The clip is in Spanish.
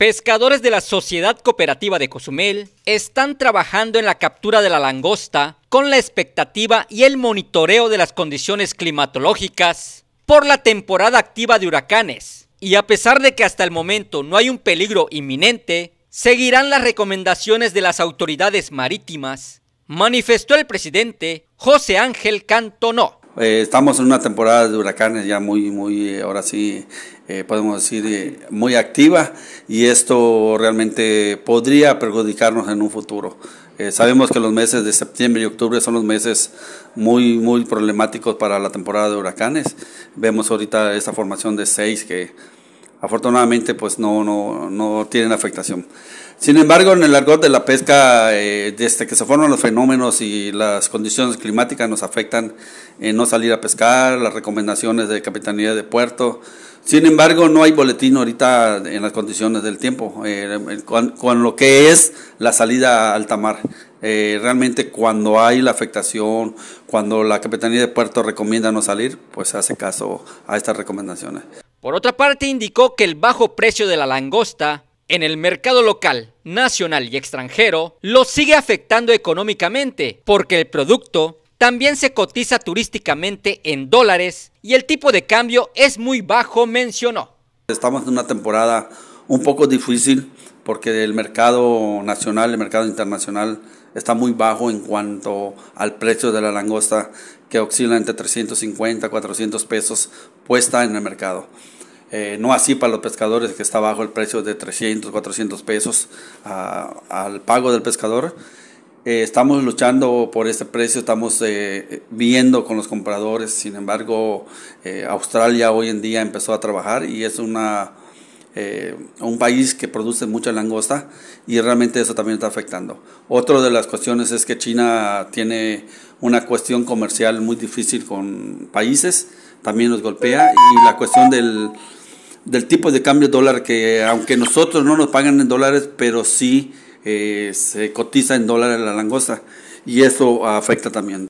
Pescadores de la Sociedad Cooperativa de Cozumel están trabajando en la captura de la langosta con la expectativa y el monitoreo de las condiciones climatológicas por la temporada activa de huracanes. Y a pesar de que hasta el momento no hay un peligro inminente, seguirán las recomendaciones de las autoridades marítimas, manifestó el presidente José Ángel Cantonó. Eh, estamos en una temporada de huracanes ya muy, muy, eh, ahora sí, eh, podemos decir, muy activa y esto realmente podría perjudicarnos en un futuro. sabemos que los meses de septiembre y octubre son los meses muy, muy problemáticos para la temporada de huracanes. Vemos ahorita esta formación de seis que afortunadamente pues no, tienen afectación. Sin embargo, en el argot de la pesca, desde eh, este, que se forman los fenómenos y las condiciones climáticas nos afectan en no salir a pescar, las recomendaciones de Capitanía de Puerto. Sin embargo, no hay boletín ahorita en las condiciones del tiempo, eh, con, lo que es la salida a alta mar. Eh, realmente cuando hay la afectación, cuando la Capitanía de Puerto recomienda no salir, pues hace caso a estas recomendaciones. Por otra parte, indicó que el bajo precio de la langosta en el mercado local, nacional y extranjero lo sigue afectando económicamente, porque el producto también se cotiza turísticamente en dólares y el tipo de cambio es muy bajo, mencionó. Estamos en una temporada un poco difícil porque el mercado nacional, el mercado internacional está muy bajo en cuanto al precio de la langosta que oscila entre 350 400 pesos puesta en el mercado. Eh, no así para los pescadores que está bajo el precio de 300, 400 pesos ah, al pago del pescador. Eh, estamos luchando por este precio, estamos eh, viendo con los compradores, sin embargo, Australia hoy en día empezó a trabajar y es una eh, un país que produce mucha langosta y realmente eso también está afectando. Otra de las cuestiones es que China tiene una cuestión comercial muy difícil con países, también nos golpea y la cuestión del, tipo de cambio dólar que aunque nosotros no nos pagan en dólares, pero sí eh, se cotiza en dólares la langosta y eso afecta también.